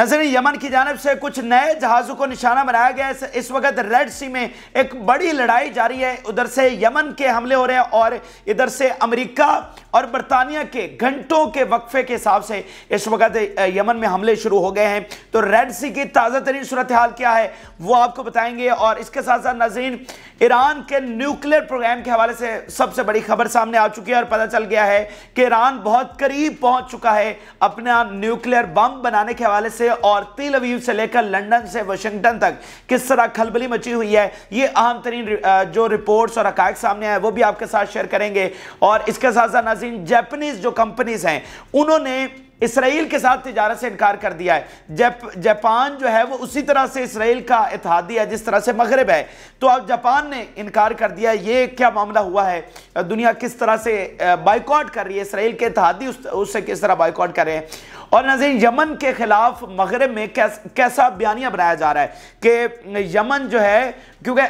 नजर यमन की जानब से कुछ नए जहाज़ों को निशाना बनाया गया है इस वक्त रेड सी में एक बड़ी लड़ाई जारी है उधर से यमन के हमले हो रहे हैं और इधर से अमेरिका और बरतानिया के घंटों के वक्फे के हिसाब से इस वक्त यमन में हमले शुरू हो गए हैं तो रेड सी की ताज़ा तरीन सूरत हाल क्या है वो आपको बताएंगे और इसके साथ साथ नजरन ईरान के न्यूक्लियर प्रोग्राम के हवाले से सबसे बड़ी खबर सामने आ चुकी है और पता चल गया है कि ईरान बहुत करीब पहुंच चुका है अपना न्यूक्लियर बम बनाने के हवाले से और तेल अवीव से लेकर लंदन से वाशिंगटन तक किस तरह खलबली मची हुई है ये अहम तरीन जो रिपोर्ट्स और हकायक सामने आए वो भी आपके साथ शेयर करेंगे और इसके साथ साथ नाजीन जैपनीज जो कंपनीज हैं उन्होंने इसराइल के साथ तजारत से इनकार कर दिया है जप जापान जो है वो उसी तरह से इसराइल का इतिहादी है जिस तरह से मगरब है तो अब जापान ने इनकार कर दिया ये क्या मामला हुआ है दुनिया किस तरह से बाइकआउट कर रही है इसराइल के इतिहादी उससे किस तरह बाइकआउट कर रहे हैं और नजीर यमन के खिलाफ मगरब में कैस, कैसा बयानिया बनाया जा रहा है कि यमन जो है क्योंकि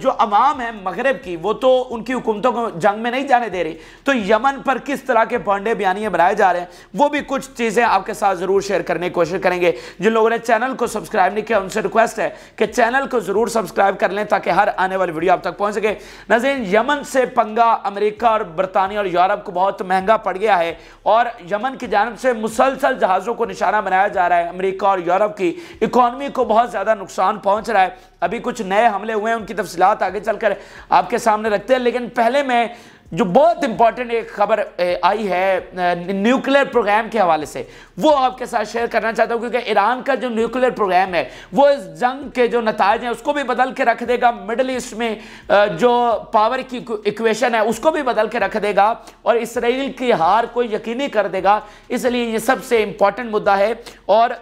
जो अवाम है मगरब की वो तो उनकी हुकूमतों को जंग में नहीं जाने दे रही तो यमन पर किस तरह के पांडे बयानिया बनाए जा रहे हैं वो भी कुछ चीज़ें आपके साथ ज़रूर शेयर करने की कोशिश करेंगे जिन लोगों ने चैनल को सब्सक्राइब नहीं किया उनसे रिक्वेस्ट है कि चैनल को ज़रूर सब्सक्राइब कर लें ताकि हर आने वाली वीडियो आप तक पहुँच सके नजर यमन से पंगा अमरीका और बरतानिया और यूरोप को बहुत महंगा पड़ गया है और यमन की जानब से मुसलसल जहाज़ों को निशाना बनाया जा रहा है अमेरिका और यूरोप की इकॉनमी को बहुत ज़्यादा नुकसान पहुंच रहा है अभी कुछ नए हमले हुए हैं उनकी तफसीत आगे चलकर आपके सामने रखते हैं लेकिन पहले मैं जो बहुत इंपॉर्टेंट एक खबर आई है न्यूक्लियर प्रोग्राम के हवाले से वो आपके साथ शेयर करना चाहता हूँ क्योंकि ईरान का जो न्यूक्लियर प्रोग्राम है वो इस जंग के जो नतज हैं उसको भी बदल के रख देगा मिडल ईस्ट में जो पावर की इक्वेशन है उसको भी बदल के रख देगा और इसराइल की हार को यकीनी कर देगा इसलिए ये सबसे इंपॉर्टेंट मुद्दा है और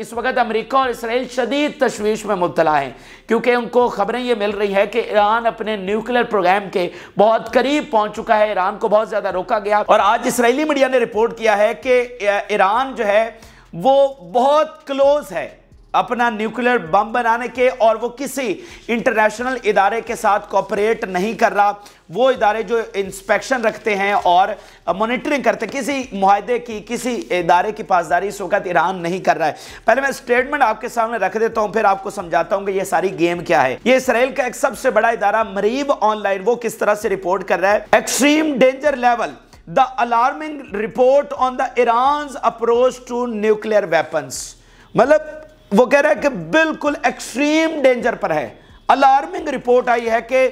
इस वक्त अमरीका और इसराइल शदीद तशवीश में मुबतला है क्योंकि उनको खबरें ये मिल रही है कि ईरान अपने न्यूक्लियर प्रोग्राम के बहुत करीब पहुंच चुका है ईरान को बहुत ज़्यादा रोका गया और आज इसराइली मीडिया ने रिपोर्ट किया है कि ईरान जो है वो बहुत क्लोज है अपना न्यूक्लियर बम बनाने के और वो किसी इंटरनेशनल इदारे के साथ कॉपरेट नहीं कर रहा वो इदारे जो इंस्पेक्शन रखते हैं और मॉनिटरिंग करते किसी माहदे की किसी इदारे की पासदारी इस वक्त ईरान नहीं कर रहा है पहले मैं स्टेटमेंट आपके सामने रख देता हूँ फिर आपको समझाता हूँ कि ये सारी गेम क्या है ये इसराइल का एक सबसे बड़ा इदारा मरीब ऑनलाइन वो किस तरह से रिपोर्ट कर रहा है extreme danger level the alarming report on the Iran approach to nuclear weapons मतलब वो कह रहा है कि बिल्कुल एक्सट्रीम डेंजर पर है अलार्मिंग रिपोर्ट आई है कि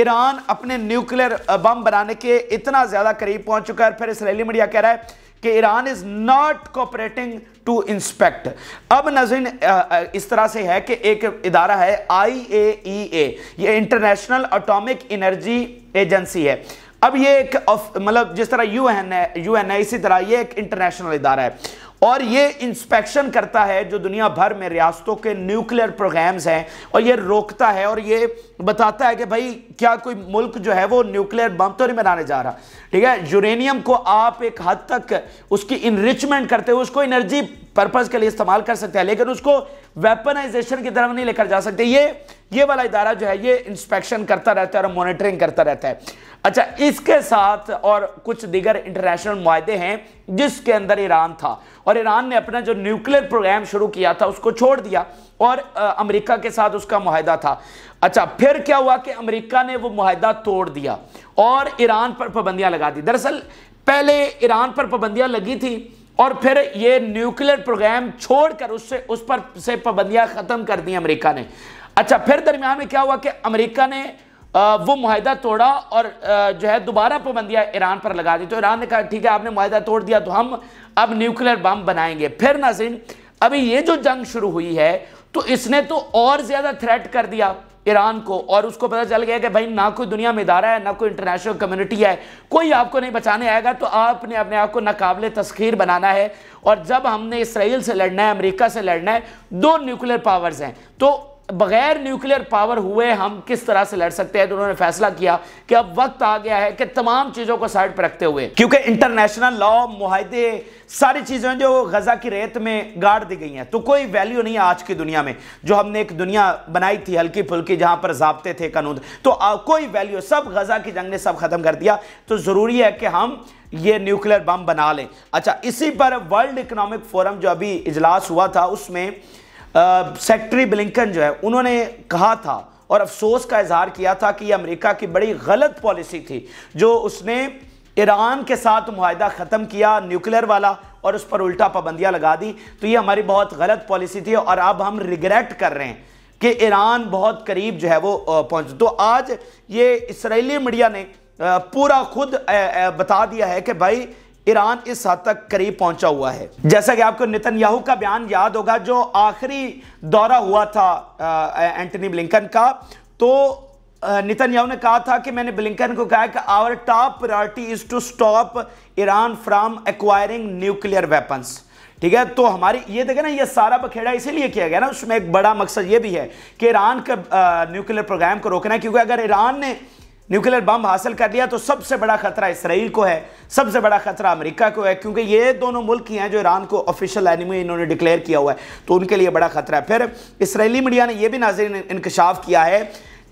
ईरान अपने न्यूक्लियर बम बनाने के इतना ज़्यादा करीब पहुंच चुका है फिर इसराइली मीडिया कह रहा है कि Iran is not cooperating to inspect अब नजर इस तरह से है कि एक इदारा है आई ए ई ए ये इंटरनेशनल अटोमिक एनर्जी एजेंसी है अब ये एक मतलब जिस तरह यूएन है यूएन है इसी तरह ये एक इंटरनेशनल इदारा है और ये इंस्पेक्शन करता है जो दुनिया भर में रियासतों के न्यूक्लियर प्रोग्राम्स हैं और ये रोकता है और ये बताता है कि भाई क्या कोई मुल्क जो है वो न्यूक्लियर बम तो नहीं बनाने जा रहा ठीक है यूरेनियम को आप एक हद तक उसकी इनरिचमेंट करते हुए उसको एनर्जी पर्पज़ के लिए इस्तेमाल कर सकते हैं लेकिन उसको वेपनाइजेशन की तरफ नहीं लेकर जा सकते ये ये वाला इदारा जो है ये इंस्पेक्शन करता रहता है और मॉनिटरिंग करता रहता है अच्छा इसके साथ और कुछ दिगर इंटरनेशनल माहदे हैं जिसके अंदर ईरान था और ईरान ने अपना जो न्यूक्लियर प्रोग्राम शुरू किया था उसको छोड़ दिया और अमेरिका के साथ उसका माहदा था अच्छा फिर क्या हुआ कि अमेरिका ने वो माहदा तोड़ दिया और ईरान पर पाबंदियां लगा दी दरअसल पहले ईरान पर पाबंदियां लगी थी और फिर ये न्यूक्लियर प्रोग्राम छोड़कर उससे उस पर से पाबंदियां ख़त्म कर दी अमेरिका ने अच्छा फिर दरमियान में क्या हुआ कि अमेरिका ने वो माहिदा तोड़ा और जो है दोबारा पाबंदियां ईरान पर लगा दी तो ईरान ने कहा ठीक है आपने माहिदा तोड़ दिया तो हम अब न्यूक्लियर बम बनाएंगे फिर नाजिन अभी ये जो जंग शुरू हुई है तो इसने तो और ज़्यादा थ्रेट कर दिया ईरान को और उसको पता चल गया कि भाई ना कोई दुनिया में इदारा है ना कोई इंटरनेशनल कम्युनिटी है कोई आपको नहीं बचाने आएगा तो आपने अपने आप को नाकाबले तस्खीर बनाना है और जब हमने इसराइल से लड़ना है अमेरिका से लड़ना है दो न्यूक्लियर पावर्स हैं तो बगैर न्यूक्लियर पावर हुए हम किस तरह से लड़ सकते हैं तो उन्होंने फैसला किया कि अब वक्त आ गया है कि तमाम चीज़ों को साइड पर रखते हुए क्योंकि इंटरनेशनल लॉ मुहिदे सारी चीज़ें जो गजा की रेत में गाड़ दी गई हैं तो कोई वैल्यू नहीं है आज की दुनिया में जो हमने एक दुनिया बनाई थी हल्की फुल्की जहां पर जबते थे कानून तो कोई वैल्यू सब गजा की जंग ने सब खत्म कर दिया तो ज़रूरी है कि हम ये न्यूक्लियर बम बना लें अच्छा इसी पर वर्ल्ड इकोनॉमिक फोरम जो अभी इजलास हुआ था उसमें सेक्रेटरी ब्लिंकन जो है उन्होंने कहा था और अफसोस का इजहार किया था कि ये अमेरिका की बड़ी गलत पॉलिसी थी जो उसने ईरान के साथ माहदा ख़त्म किया न्यूक्लियर वाला और उस पर उल्टा पाबंदियाँ लगा दी तो ये हमारी बहुत गलत पॉलिसी थी और अब हम रिग्रेट कर रहे हैं कि ईरान बहुत करीब जो है वो पहुँच तो आज ये इसराइली मीडिया ने पूरा खुद बता दिया है कि भाई ईरान इस हद तक करीब पहुंचा हुआ है जैसा कि आपको नितन का बयान याद होगा जो आखिरी दौरा हुआ था एंटनी ब्लिंकन का तो नितन ने कहा था कि मैंने ब्लिंकन को कहा कि our top priority is to stop Iran from acquiring nuclear weapons ठीक है तो हमारी ये देखे ना ये सारा बखेड़ा इसीलिए किया गया ना उसमें एक बड़ा मकसद ये भी है कि ईरान का न्यूक्लियर प्रोग्राम को रोकना क्योंकि अगर ईरान ने न्यूक्लियर बम हासिल कर लिया तो सबसे बड़ा खतरा इसराइल को है सबसे बड़ा खतरा अमेरिका को है क्योंकि ये दोनों मुल्क ही हैं जो ईरान को ऑफिशियल एनिमी इन्होंने डिक्लेयर किया हुआ है तो उनके लिए बड़ा खतरा है फिर इसराइली मीडिया ने यह भी नाजिर इंकशाफ किया है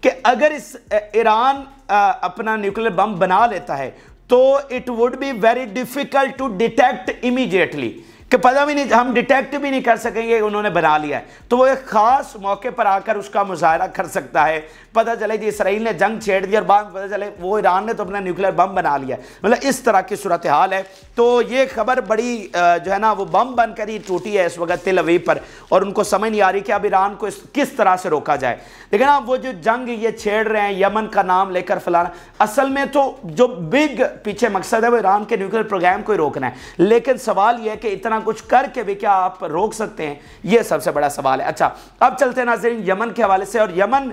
कि अगर इस ईरान अपना न्यूक्लियर बम बना लेता है तो it would be very difficult to detect immediately कि पता भी नहीं हम डिटेक्ट भी नहीं कर सकेंगे उन्होंने बना लिया है तो वो एक ख़ास मौके पर आकर उसका मुजाहरा कर सकता है पता चले कि इसराइल ने जंग छेड़ दी और बाद पता चले वो ईरान ने तो अपना न्यूक्लियर बम बना लिया मतलब इस तरह की सूरत हाल है तो ये खबर बड़ी जो है ना वो बम बनकर ही टूटी है इस वक्त तिल पर और उनको समझ नहीं आ रही कि अब ईरान को किस तरह से रोका जाए लेकिन आप हाँ, वो जो जंग ये छेड़ रहे हैं यमन का नाम लेकर फलाना असल में तो जो बिग पीछे मकसद है वो ईरान के न्यूक्लियर प्रोग्राम को ही रोकना है लेकिन सवाल यह है कि इतना काम कुछ करके भी क्या आप रोक सकते हैं यह सबसे बड़ा सवाल है अच्छा अब चलते हैं नाजरीन यमन के हवाले से और यमन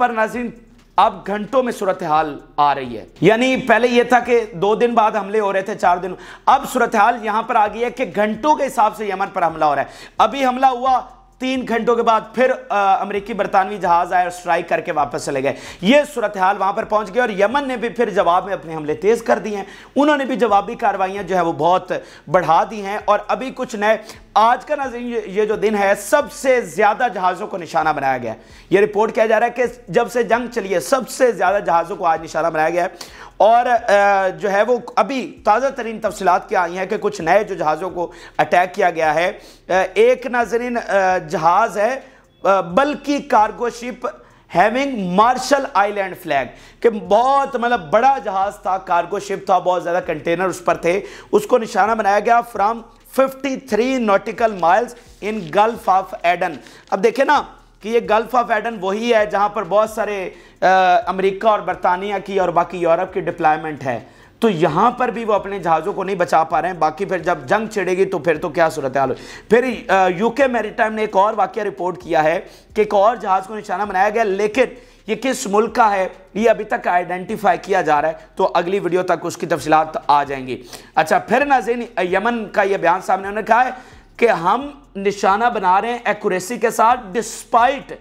पर नाजरीन अब घंटों में सूरत हाल आ रही है यानी पहले यह था कि दो दिन बाद हमले हो रहे थे चार दिन अब सूरत हाल यहां पर आ गई है कि घंटों के हिसाब से यमन पर हमला हो रहा है अभी हमला हुआ तीन घंटों के बाद फिर अमरीकी बरतानवी जहाज आए और स्ट्राइक करके वापस चले गए ये सूरत हाल वहां पर पहुंच गए और यमन ने भी फिर जवाब में अपने हमले तेज कर दिए हैं उन्होंने भी जवाबी कार्रवाइयां जो है वो बहुत बढ़ा दी हैं और अभी कुछ नए आज का नजर ये जो दिन है सबसे ज्यादा जहाज़ों को निशाना बनाया गया है ये रिपोर्ट किया जा रहा है कि जब से जंग चली है सबसे ज्यादा जहाज़ों को आज निशाना बनाया गया है और जो है वो अभी ताज़ा तरीन तफसलत क्या आई हैं कि कुछ नए जो जहाज़ों को अटैक किया गया है एक नाजरीन जहाज़ है बल्कि cargo ship having Marshall Island flag के बहुत मतलब बड़ा जहाज़ था कार्गो शिप था बहुत ज़्यादा कंटेनर उस पर थे उसको निशाना बनाया गया from 53 nautical miles in Gulf of Aden अब देखे ना कि ये गल्फ ऑफ एडन वही है जहाँ पर बहुत सारे अमेरिका और बरतानिया की और बाकी यूरोप की डिप्लॉयमेंट है तो यहाँ पर भी वो अपने जहाज़ों को नहीं बचा पा रहे हैं बाकी फिर जब जंग छिड़ेगी तो फिर तो क्या सूरत हाल फिर यूके मैरीटाइम ने एक और वाक्य रिपोर्ट किया है कि एक और जहाज़ को निशाना बनाया गया लेकिन ये किस मुल्क का है ये अभी तक आइडेंटिफाई किया जा रहा है तो अगली वीडियो तक उसकी तफसीत आ जाएंगी अच्छा फिर नाजीन यमन का ये बयान सामने उन्होंने कहा है कि हम निशाना बना रहे हैं एक्यूरेसी के साथ despite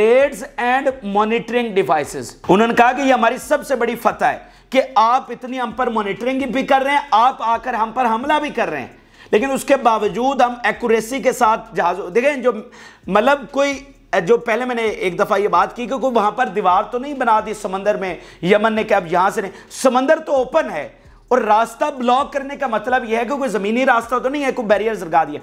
raids and monitoring devices उन्होंने कहा कि ये हमारी सबसे बड़ी फतह है कि आप इतनी हम पर मॉनिटरिंग भी कर रहे हैं आप आकर हम पर हमला भी कर रहे हैं लेकिन उसके बावजूद हम एक्यूरेसी के साथ जहाज देखें जो मतलब कोई जो पहले मैंने एक दफ़ा ये बात की कि कोई वहां पर दीवार तो नहीं बना दी समंदर में यमन ने कहा अब यहां से नहीं समंदर तो ओपन है और रास्ता ब्लॉक करने का मतलब यह है कि कोई जमीनी रास्ता तो नहीं है कोई बैरियर लगा दिया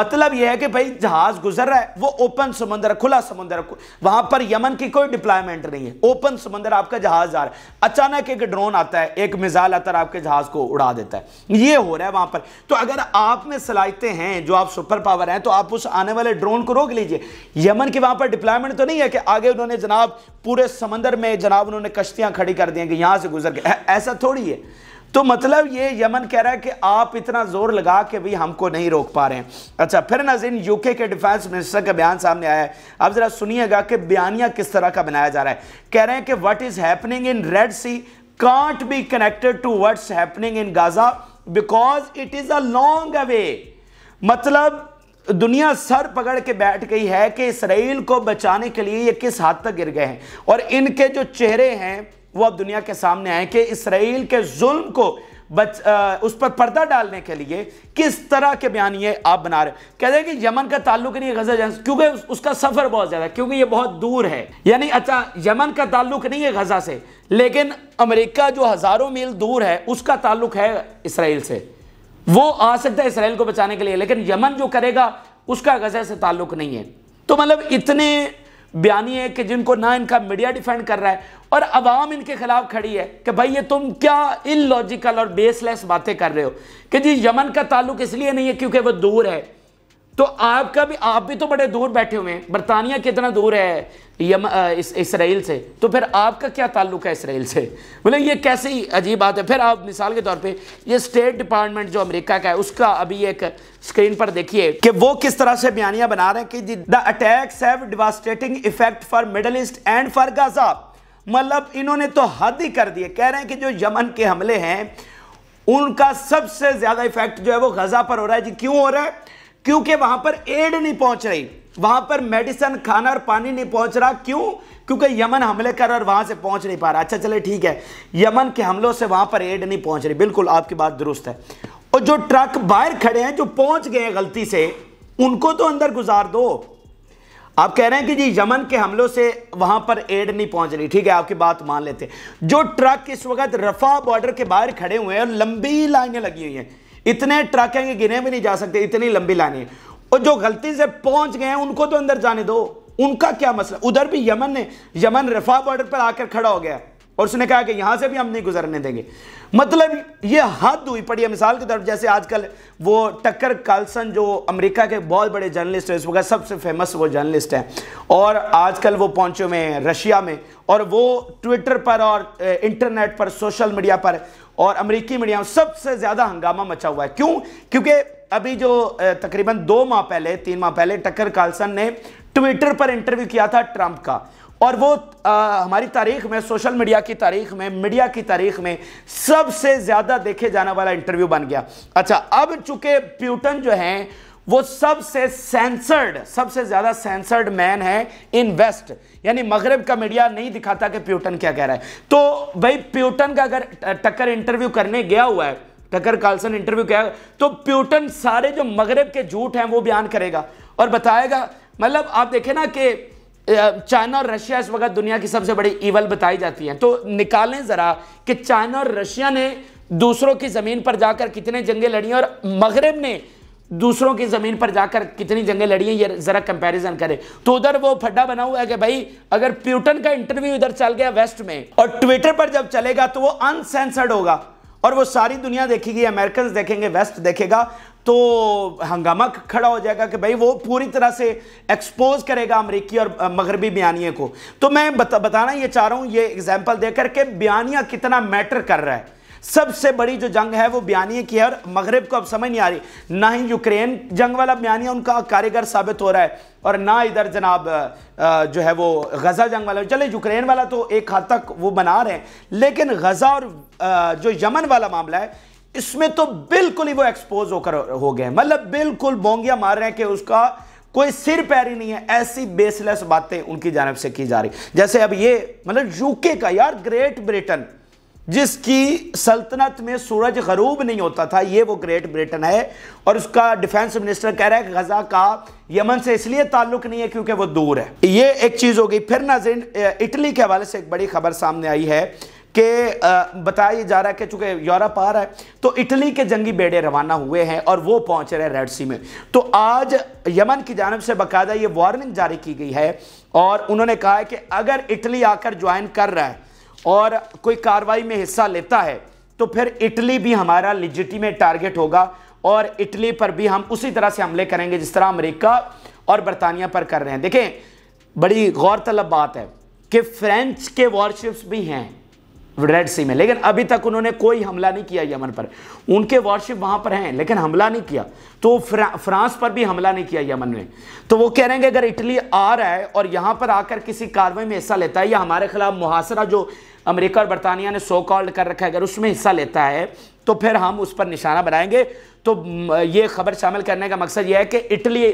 मतलब यह है कि भाई जहाज गुजर रहा है वो ओपन समुद्र खुला समुद्र वहां पर यमन की कोई डिप्लॉयमेंट नहीं है ओपन समुद्र आपका जहाज जा रहा है अचानक एक ड्रोन आता है एक मिजाइल आता है आपके जहाज को उड़ा देता है ये हो रहा है वहां पर तो अगर आप में सलाहितें हैं जो आप सुपर पावर हैं तो आप उस आने वाले ड्रोन को रोक लीजिए यमन की वहां पर डिप्लॉयमेंट तो नहीं है कि आगे उन्होंने जनाब पूरे समंदर में जनाब उन्होंने कश्तियां खड़ी कर दी कि यहां से गुजर गया ऐसा थोड़ी है तो मतलब ये यमन कह रहा है कि आप इतना जोर लगा के भी हमको नहीं रोक पा रहे हैं अच्छा फिर नाजिन यूके के डिफेंस मिनिस्टर का बयान सामने आया है अब जरा सुनिएगा कि बयानिया किस तरह का बनाया जा रहा है कह रहे हैं कि what is happening in Red Sea can't be connected to what's happening in Gaza because it is a long away मतलब दुनिया सर पकड़ के बैठ गई है कि इसराइल को बचाने के लिए ये किस हद तक गिर गए हैं और इनके जो चेहरे हैं वो अब दुनिया के सामने आए कि इसराइल के जुल्म को बच आ, उस पर पर्दा डालने के लिए किस तरह के बयान ये आप बना रहे हो कहते हैं कि यमन का ताल्लुक नहीं है गजा से क्योंकि उस, उसका सफ़र बहुत ज़्यादा है क्योंकि ये बहुत दूर है यानी अच्छा यमन का ताल्लुक नहीं है गजा से लेकिन अमेरिका जो हज़ारों मील दूर है उसका ताल्लुक है इसराइल से वो आ सकता है इसराइल को बचाने के लिए लेकिन यमन जो करेगा उसका गजा से ताल्लुक नहीं है तो मतलब इतने बयानी है कि जिनको ना इनका मीडिया डिफेंड कर रहा है और अवाम इनके खिलाफ खड़ी है कि भाई ये तुम क्या इलॉजिकल और बेसलेस बातें कर रहे हो कि जी यमन का ताल्लुक इसलिए नहीं है क्योंकि वह दूर है तो आपका भी आप भी तो बड़े दूर बैठे हुए हैं बरतानिया कितना दूर है यम इस, इसराइल से तो फिर आपका क्या ताल्लुक है इसराइल से बोले ये कैसी अजीब बात है फिर आप मिसाल के तौर पे ये स्टेट डिपार्टमेंट जो अमेरिका का है उसका अभी एक स्क्रीन पर देखिए कि वो किस तरह से बयानियां बना रहे हैं कि the attacks have devastating effect for Middle East and for Gaza मतलब इन्होंने तो हद ही कर दिए कह रहे हैं कि जो यमन के हमले हैं उनका सबसे ज्यादा इफेक्ट जो है वो गजा पर हो रहा है जी क्यों हो रहा है क्योंकि वहां पर एड नहीं पहुंच रही वहां पर मेडिसिन खाना और पानी नहीं पहुंच रहा क्यों क्योंकि यमन हमले कर और वहां से पहुंच नहीं पा रहा अच्छा चले ठीक है यमन के हमलों से वहां पर एड नहीं पहुंच रही बिल्कुल आपकी बात दुरुस्त है और जो ट्रक बाहर खड़े हैं जो पहुंच गए हैं गलती से उनको तो अंदर गुजार दो आप कह रहे हैं कि जी यमन के हमलों से वहां पर एड नहीं पहुंच रही ठीक है आपकी बात मान लेते जो ट्रक इस वक्त रफा बॉर्डर के बाहर खड़े हुए हैं और लंबी लाइनें लगी हुई हैं इतने ट्रक हैं कि गिने भी नहीं जा सकते इतनी लंबी लानी और जो गलती से पहुंच गए हैं उनको तो अंदर जाने दो उनका क्या मसला उधर भी यमन ने यमन रफा बॉर्डर पर आकर खड़ा हो गया और उसने कहा कि यहां से भी हम नहीं गुजरने देंगे मतलब ये हद हुई पड़ी है मिसाल की तरफ जैसे आजकल वो टक्कर कार्लसन जो अमेरिका के बहुत बड़े जर्नलिस्ट हैं इस वक्त सबसे फेमस वो जर्नलिस्ट हैं और आजकल वो पहुंचे हुए हैं रशिया में और वो ट्विटर पर और इंटरनेट पर सोशल मीडिया पर और अमेरिकी मीडिया सबसे ज़्यादा हंगामा मचा हुआ है क्यों क्योंकि अभी जो तकरीबन दो माह पहले तीन माह पहले टक्कर कार्लसन ने ट्विटर पर इंटरव्यू किया था ट्रंप का और वो आ, हमारी तारीख में सोशल मीडिया की तारीख में मीडिया की तारीख में सबसे ज्यादा देखे जाने वाला इंटरव्यू बन गया अच्छा अब चूंकि प्यूटन जो हैं वो सबसे सेंसर्ड सबसे ज्यादा सेंसर्ड मैन है इन वेस्ट यानी मगरब का मीडिया नहीं दिखाता कि प्यूटन क्या कह रहा है तो भाई प्यूटन का अगर टक्कर इंटरव्यू करने गया हुआ है टक्कर कार्लसन इंटरव्यू किया तो प्यूटन सारे जो मगरब के झूठ हैं वो बयान करेगा और बताएगा मतलब आप देखें ना कि चाइना और रशिया इस वक्त दुनिया की सबसे बड़ी ईवल बताई जाती है तो निकालें ज़रा कि चाइना और रशिया ने दूसरों की ज़मीन पर जाकर कितने जंगे लड़ी और मगरब ने दूसरों की ज़मीन पर जाकर कितनी जंगें लड़ी हैं ये ज़रा कंपैरिजन करें तो उधर वो फड्डा बना हुआ है कि भाई अगर प्यूटन का इंटरव्यू इधर चल गया वेस्ट में और ट्विटर पर जब चलेगा तो वो अनसेंसर्ड होगा और वो सारी दुनिया देखेगी अमेरिकन देखेंगे वेस्ट देखेगा तो हंगामा खड़ा हो जाएगा कि भाई वो पूरी तरह से एक्सपोज करेगा अमरीकी और मगरबी बयानिए को तो मैं बता, बताना ये चाह रहा हूँ ये एग्जाम्पल देकर के बयानिया कितना मैटर कर रहा है सबसे बड़ी जो जंग है वो बयानिया की है और मगरब को अब समझ नहीं आ रही ना ही यूक्रेन जंग वाला बयानिया उनका कारीगर साबित हो रहा है और ना इधर जनाब जो है वो गज़ा जंग वाला चले यूक्रेन वाला तो एक हद तक वो बना रहे हैं लेकिन गज़ा और जो यमन वाला मामला है इसमें तो बिल्कुल ही वो एक्सपोज होकर हो गए मतलब बिल्कुल बोंगिया मार रहे हैं कि उसका कोई सिर पैर ही नहीं है ऐसी बेसलेस बातें उनकी जानब से की जा रही जैसे अब ये मतलब यूके का यार ग्रेट ब्रिटेन जिसकी सल्तनत में सूरज गरूब नहीं होता था ये वो ग्रेट ब्रिटेन है और उसका डिफेंस मिनिस्टर कह रहा है कि गजा का यमन से इसलिए ताल्लुक नहीं है क्योंकि वो दूर है ये एक चीज़ हो गई फिर नाजिन इटली के हवाले से एक बड़ी खबर सामने आई है कि बताया जा रहा है कि चूंकि यूरोप आ रहा है तो इटली के जंगी बेड़े रवाना हुए हैं और वो पहुंच रहे हैं रेड सी में तो आज यमन की जानब से बाकायदा ये वार्निंग जारी की गई है और उन्होंने कहा है कि अगर इटली आकर ज्वाइन कर रहा है और कोई कार्रवाई में हिस्सा लेता है तो फिर इटली भी हमारा लिजिटिमेट टारगेट होगा और इटली पर भी हम उसी तरह से हमले करेंगे जिस तरह अमेरिका और बरतानिया पर कर रहे हैं देखें बड़ी गौरतलब बात है कि फ्रेंच के वॉरशिप्स भी हैं रेड सी में लेकिन अभी तक उन्होंने कोई हमला नहीं किया यमन पर उनके वॉरशिप वहां पर हैं लेकिन हमला नहीं किया तो फ्रा, फ्रांस पर भी हमला नहीं किया यमन में तो वो कह रहे हैं कि अगर इटली आ रहा है और यहां पर आकर किसी कार्रवाई में हिस्सा लेता है या हमारे खिलाफ मुहासरा जो अमेरिका और बरतानिया ने सो कॉल्ड कर रखा है अगर उसमें हिस्सा लेता है तो फिर हम उस पर निशाना बनाएंगे तो ये खबर शामिल करने का मकसद यह है कि इटली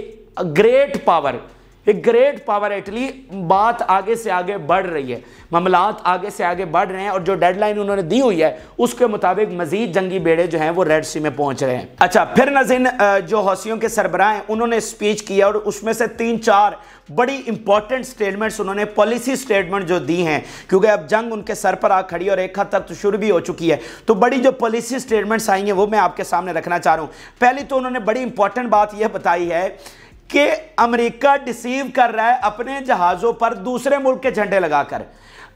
ग्रेट पावर ये ग्रेट पावर एटली इटली बात आगे से आगे बढ़ रही है मामलात आगे से आगे बढ़ रहे हैं और जो डेडलाइन उन्होंने दी हुई है उसके मुताबिक मजीद जंगी बेड़े जो हैं वो रेड सी में पहुंच रहे हैं अच्छा फिर नजीन जो हौसियों के सरबराह हैं उन्होंने स्पीच किया और उसमें से तीन चार बड़ी इंपॉर्टेंट स्टेटमेंट्स उन्होंने पॉलिसी स्टेटमेंट जो दी हैं क्योंकि अब जंग उनके सर पर आ खड़ी और एक हद तक तो शुरू भी हो चुकी है तो बड़ी जो पॉलिसी स्टेटमेंट्स आई हैं वो मैं आपके सामने रखना चाह रहा हूँ पहली तो उन्होंने बड़ी इंपॉर्टेंट बात यह बताई है कि अमेरिका डिसीव कर रहा है अपने जहाज़ों पर दूसरे मुल्क के झंडे लगाकर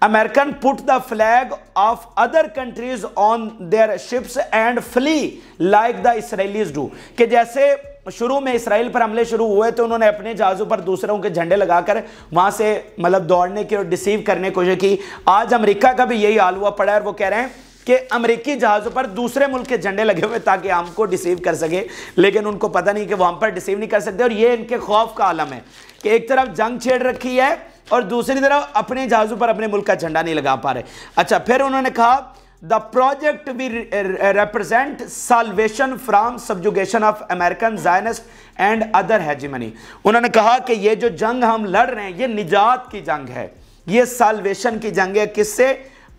American put the flag of other countries on their ships and flee like the Israelis do कि जैसे शुरू में इसराइल पर हमले शुरू हुए तो उन्होंने अपने जहाज़ों पर दूसरों के झंडे लगाकर वहां से मतलब दौड़ने की और डिसीव करने की कोशिश की आज अमेरिका का भी यही हाल हुआ पड़ा है वो कह रहे हैं कि अमेरिकी जहाज़ों पर दूसरे मुल्क के झंडे लगे हुए ताकि हमको डिसीव कर सके लेकिन उनको पता नहीं कि वो हम पर डिसीव नहीं कर सकते और ये इनके खौफ का आलम है कि एक तरफ जंग छेड़ रखी है और दूसरी तरफ अपने जहाज़ों पर अपने मुल्क का झंडा नहीं लगा पा रहे अच्छा फिर उन्होंने कहा the project we represent salvation from subjugation of American Zionist and other hegemony. उन्होंने कहा कि ये जो जंग हम लड़ रहे हैं ये निजात की जंग है ये सालवेशन की जंग है किससे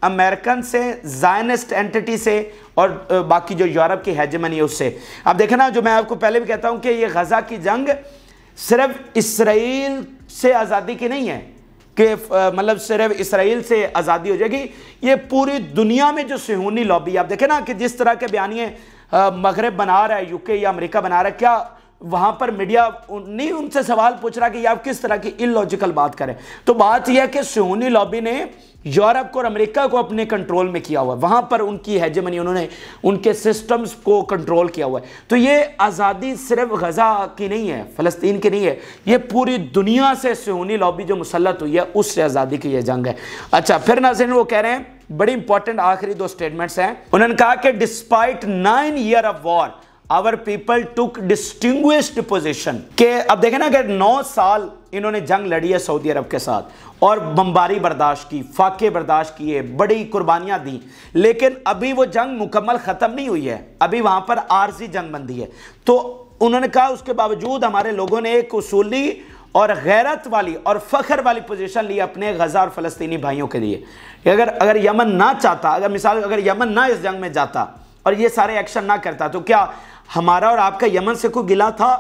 अमेरिकन से जायनिस्ट एंटिटी से और बाकी जो यूरोप की हैजमनी है उससे अब देखे ना जो मैं आपको पहले भी कहता हूँ कि ये गज़ा की जंग सिर्फ इसराइल से आज़ादी की नहीं है कि मतलब सिर्फ इसराइल से आज़ादी हो जाएगी ये पूरी दुनिया में जो सहूनी लॉबी आप देखें ना कि जिस तरह के बयानिए मगरब बना रहा है यूके या अमेरिका बना रहा है क्या वहां पर मीडिया नहीं उनसे सवाल पूछ रहा कि आप किस तरह की इलॉजिकल बात करें तो बात यह कि सोनी लॉबी ने यूरोप को और अमेरिका को अपने कंट्रोल में किया हुआ है वहां पर उनकी हैजमनी उन्होंने उनके सिस्टम्स को कंट्रोल किया हुआ है तो ये आज़ादी सिर्फ गजा की नहीं है फ़लस्तीन की नहीं है ये पूरी दुनिया से सोनी लॉबी जो मुसलत हुई है उससे आज़ादी की यह जंग है अच्छा फिर नाजिन वो कह रहे हैं बड़ी इंपॉर्टेंट आखिरी दो स्टेटमेंट्स हैं उन्होंने कहा कि despite nine year of war our people took distinguished position के अब देखें ना अगर नौ साल इन्होंने जंग लड़ी है सऊदी अरब के साथ और बमबारी बर्दाश्त की फाके बर्दाश्त किए बड़ी कुर्बानियां दी लेकिन अभी वो जंग मुकम्मल ख़त्म नहीं हुई है अभी वहाँ पर आरजी जंग बंदी है तो उन्होंने कहा उसके बावजूद हमारे लोगों ने एक उसूली और गैरत वाली और फ़खर वाली पोजीशन ली अपने गज़ा और फ़लस्तनी भाइयों के लिए अगर अगर यमन ना चाहता अगर मिसाल अगर यमन ना इस जंग में जाता और ये सारे एक्शन ना करता तो क्या हमारा और आपका यमन से कोई गिला था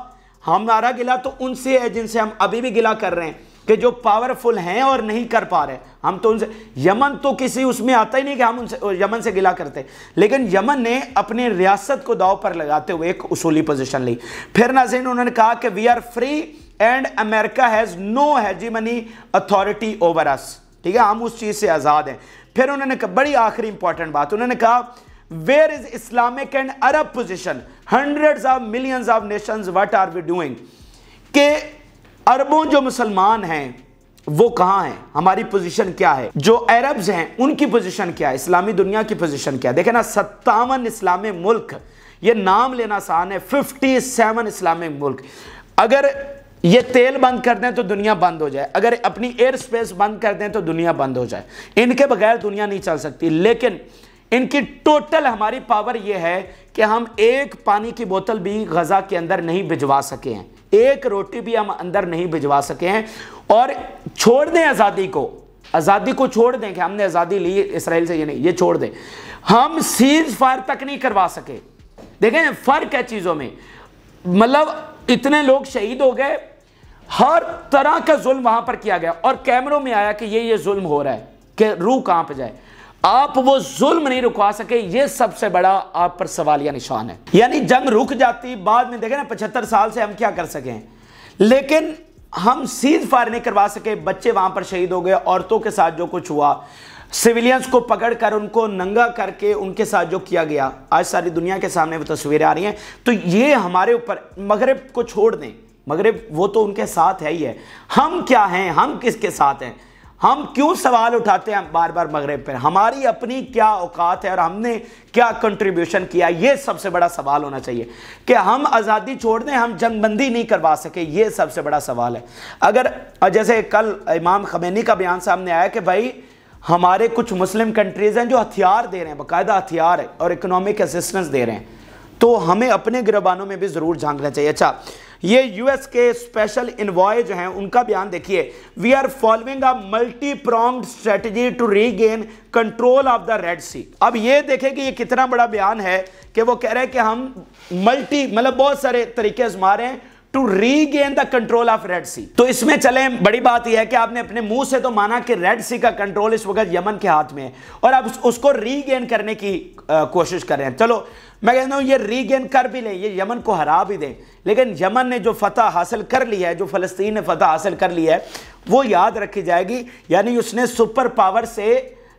हमारा गिला तो उनसे है जिनसे हम अभी भी गिला कर रहे हैं कि जो पावरफुल हैं और नहीं कर पा रहे हम तो उनसे यमन तो किसी उसमें आता ही नहीं कि हम उनसे यमन से गिला करते लेकिन यमन ने अपने रियासत को दाव पर लगाते हुए एक उसूली पोजीशन ली फिर नाजीन उन्होंने कहा कि we are free and America has no money authority over us ठीक है हम उस चीज़ से आज़ाद हैं फिर उन्होंने बड़ी आखिरी इंपॉर्टेंट बात उन्होंने कहा where is islamic and arab position hundreds of millions of nations what are we doing के अरबों जो मुसलमान हैं वो कहाँ हैं हमारी पोजीशन क्या है जो अरब्स हैं उनकी पोजीशन क्या है इस्लामी दुनिया की पोजीशन क्या है देखे ना सत्तावन इस्लामी मुल्क ये नाम लेना आसान है फिफ्टी सेवन इस्लामी मुल्क अगर ये तेल बंद कर दें तो दुनिया बंद हो जाए अगर अपनी एयर स्पेस बंद कर दें तो दुनिया बंद हो जाए इनके बगैर दुनिया नहीं चल सकती लेकिन इनकी टोटल हमारी पावर यह है कि हम एक पानी की बोतल भी गजा के अंदर नहीं भिजवा सके हैं एक रोटी भी हम अंदर नहीं भिजवा सके हैं और छोड़ दें आज़ादी को आज़ादी को छोड़ दें कि हमने आज़ादी ली इसराइल से ये नहीं ये छोड़ दें हम सीज फायर तक नहीं करवा सके देखें फ़र्क है चीज़ों में मतलब इतने लोग शहीद हो गए हर तरह का जुल्म वहां पर किया गया और कैमरों में आया कि ये ये जुल्म हो रहा है कि रूह कहां पर जाए आप वो जुल्म नहीं रुकवा सके ये सबसे बड़ा आप पर सवालिया निशान है यानी जंग रुक जाती बाद में देखें ना पचहत्तर साल से हम क्या कर सकें लेकिन हम सीज फायर नहीं करवा सके बच्चे वहां पर शहीद हो गए औरतों के साथ जो कुछ हुआ सिविलियंस को पकड़कर उनको नंगा करके उनके साथ जो किया गया आज सारी दुनिया के सामने वो तस्वीरें आ रही हैं तो ये हमारे ऊपर मगरब को छोड़ दें मगरब वो तो उनके साथ है ही है हम क्या हैं हम किसके साथ हैं हम क्यों सवाल उठाते हैं बार बार मगरब पर हमारी अपनी क्या औकात है और हमने क्या कंट्रीब्यूशन किया ये सबसे बड़ा सवाल होना चाहिए कि हम आज़ादी छोड़ दें हम जंगबंदी नहीं करवा सके ये सबसे बड़ा सवाल है अगर जैसे कल इमाम खमैनी का बयान सामने आया कि भाई हमारे कुछ मुस्लिम कंट्रीज़ हैं जो हथियार दे रहे हैं बाकायदा हथियार है और इकनॉमिक असिस्टेंस दे रहे हैं तो हमें अपने गिरबानों में भी ज़रूर झाँकना चाहिए अच्छा ये यूएस के स्पेशल इन्वॉय जो हैं उनका बयान देखिए we are following a multi prong strategy to regain control of the Red Sea अब ये देखे कि ये कितना बड़ा बयान है कि वो कह रहे हैं कि हम मल्टी मतलब बहुत सारे तरीके आजमा रहे हैं to regain the control of Red Sea तो इसमें चले बड़ी बात यह है कि आपने अपने मुंह से तो माना कि रेड सी का कंट्रोल इस वक्त यमन के हाथ में है और आप उसको रीगेन करने की आ, कोशिश कर रहे हैं चलो मैं कहता हूँ ये रीगेन कर भी लें ये यमन को हरा भी दें लेकिन यमन ने जो फतह हासिल कर लिया है जो फलस्तीन ने फतह हासिल कर लिया है वो याद रखी जाएगी यानी उसने सुपर पावर से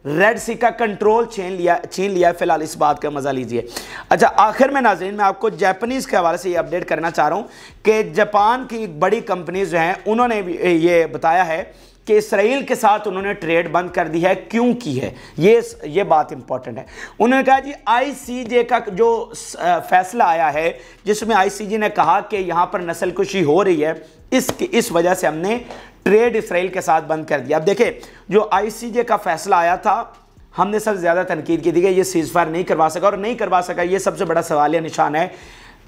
रेड सी का कंट्रोल छीन लिया छीन लिया फिलहाल इस बात का मज़ा लीजिए अच्छा आखिर में नाजरीन मैं आपको जापानीज के हवाले से ये अपडेट करना चाह रहा हूँ कि जापान की एक बड़ी कंपनी जो हैं उन्होंने ये बताया है कि इसराइल के साथ उन्होंने ट्रेड बंद कर दी है क्यों की है ये ये बात इंपॉर्टेंट है उन्होंने कहा जी आईसीजे का जो फैसला आया है जिसमें आईसीजे ने कहा कि यहाँ पर नस्ल कुशी हो रही है इस इस वजह से हमने ट्रेड इसराइल के साथ बंद कर दिया अब देखें जो आईसीजे का फैसला आया था हमने सबसे ज़्यादा तनकीद की थी कि ये सीज़ फायर नहीं करवा सका और नहीं करवा सका ये सबसे बड़ा सवाल या निशान है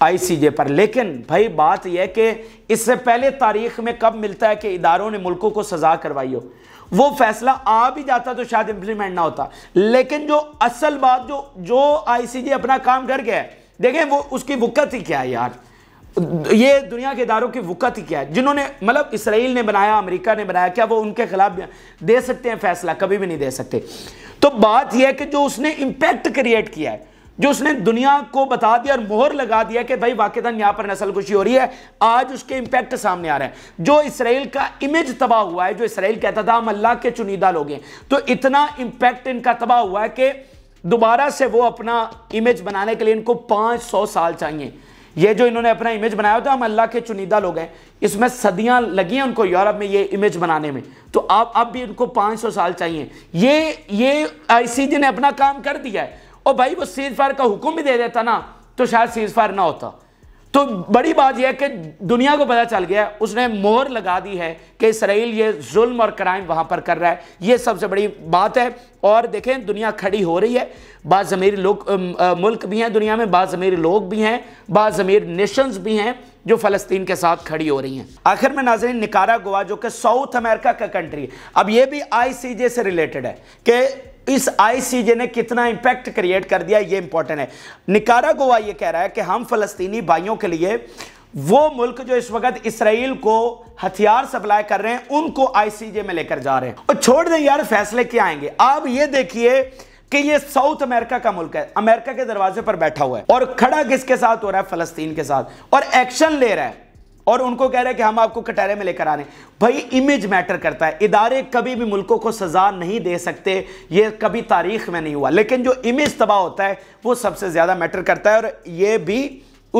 आईसीजे पर लेकिन भाई बात यह कि इससे पहले तारीख में कब मिलता है कि इदारों ने मुल्कों को सजा करवाई हो वो फैसला आ भी जाता तो शायद इंप्लीमेंट ना होता लेकिन जो असल बात जो जो आईसीजे अपना काम कर गया है देखें वो उसकी वक्त ही क्या है यार ये दुनिया के इदारों की वक़्त ही क्या है जिन्होंने मतलब इसराइल ने बनाया अमेरिका ने बनाया क्या वो उनके खिलाफ दे सकते हैं फैसला कभी भी नहीं दे सकते तो बात यह है कि जो उसने इम्पैक्ट क्रिएट किया है जो उसने दुनिया को बता दिया और मोहर लगा दिया कि भाई वाकता यहाँ पर खुशी हो रही है आज उसके इम्पैक्ट सामने आ रहे हैं जो इसराइल का इमेज तबाह हुआ है जो इसराइल कहता था हम अल्लाह के चुनिंदा लोग हैं तो इतना इम्पैक्ट इनका तबाह हुआ है कि दोबारा से वो अपना इमेज बनाने के लिए इनको 500 साल चाहिए ये जो इन्होंने अपना इमेज बनाया था हम अल्लाह के चुनिंदा लोग हैं इसमें सदियां लगी हैं उनको यूरोप में ये इमेज बनाने में तो अब अब भी उनको 500 साल चाहिए ये ये आईसीजी ने अपना काम कर दिया है और भाई वो सीज फायर का हुक्म भी दे देता ना तो शायद सीज फायर ना होता तो बड़ी बात यह कि दुनिया को पता चल गया उसने मोहर लगा दी है कि इसराइल ये जुल्म और क्राइम वहाँ पर कर रहा है ये सबसे बड़ी बात है और देखें दुनिया खड़ी हो रही है बाज़ अमीर लोग मुल्क भी हैं दुनिया में बाज़ अमीर लोग भी हैं बाज़ अमीर नेशंस भी हैं जो फ़लस्तीन के साथ खड़ी हो रही हैं आखिर में नाजरीन निकारा गोवा जो कि साउथ अमेरिका का कंट्री है अब ये भी आई से रिलेटेड है कि इस आईसीजे ने कितना इंपैक्ट क्रिएट कर दिया ये इंपॉर्टेंट है निकारा गोवा ये कह रहा है कि हम फलस्तीनी भाइयों के लिए वो मुल्क जो इस वक्त इसराइल को हथियार सप्लाई कर रहे हैं उनको आईसीजे में लेकर जा रहे हैं और छोड़ दें यार फैसले क्या आएंगे आप ये देखिए कि ये साउथ अमेरिका का मुल्क है अमेरिका के दरवाजे पर बैठा हुआ है और खड़ा किसके साथ हो रहा है फलस्तीन के साथ और एक्शन ले रहा है और उनको कह रहे हैं कि हम आपको कटहरे में लेकर आ रहे हैं भाई इमेज मैटर करता है इदारे कभी भी मुल्कों को सज़ा नहीं दे सकते ये कभी तारीख में नहीं हुआ लेकिन जो इमेज तबाह होता है वो सबसे ज़्यादा मैटर करता है और ये भी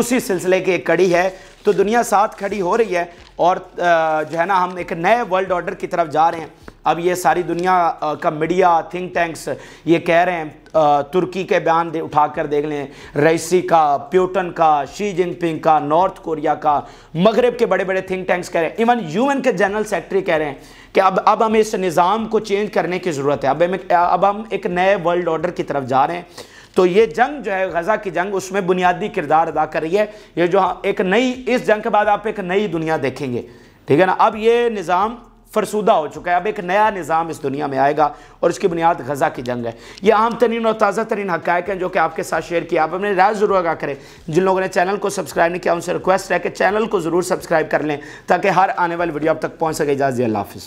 उसी सिलसिले की एक कड़ी है तो दुनिया साथ खड़ी हो रही है और जो है ना हम एक नए वर्ल्ड ऑर्डर की तरफ जा रहे हैं अब ये सारी दुनिया का मीडिया थिंक टैंक्स ये कह रहे हैं तुर्की के बयान दे उठाकर देख लें रईसी का प्यूटन का शी जिनपिंग का नॉर्थ कोरिया का मगरब के बड़े बड़े थिंक टैंक्स कह रहे हैं इवन यूएन के जनरल सेक्रेटरी कह रहे हैं कि अब अब हमें इस निज़ाम को चेंज करने की ज़रूरत है अब हमें अब हम एक नए वर्ल्ड ऑर्डर की तरफ जा रहे हैं तो ये जंग जो है गज़ा की जंग उसमें बुनियादी किरदार अदा कर रही है ये जो एक नई इस जंग के बाद आप एक नई दुनिया देखेंगे ठीक है ना अब ये निज़ाम फरसूदा हो चुका है अब एक नया निज़ाम इस दुनिया में आएगा और इसकी बुनियाद गज़ा की जंग है ये आम तरीन और ताज़ा तरीन हकायक हैं जो कि आपके साथ शेयर किया आप अपने राय ज़रूर आगा करें जिन लोगों ने चैनल को सब्सक्राइब नहीं किया उनसे रिक्वेस्ट है कि चैनल को ज़रूर सब्सक्राइब कर लें ताकि हर आने वाली वीडियो आप तक पहुँच सके इजाज़ी अल्लाह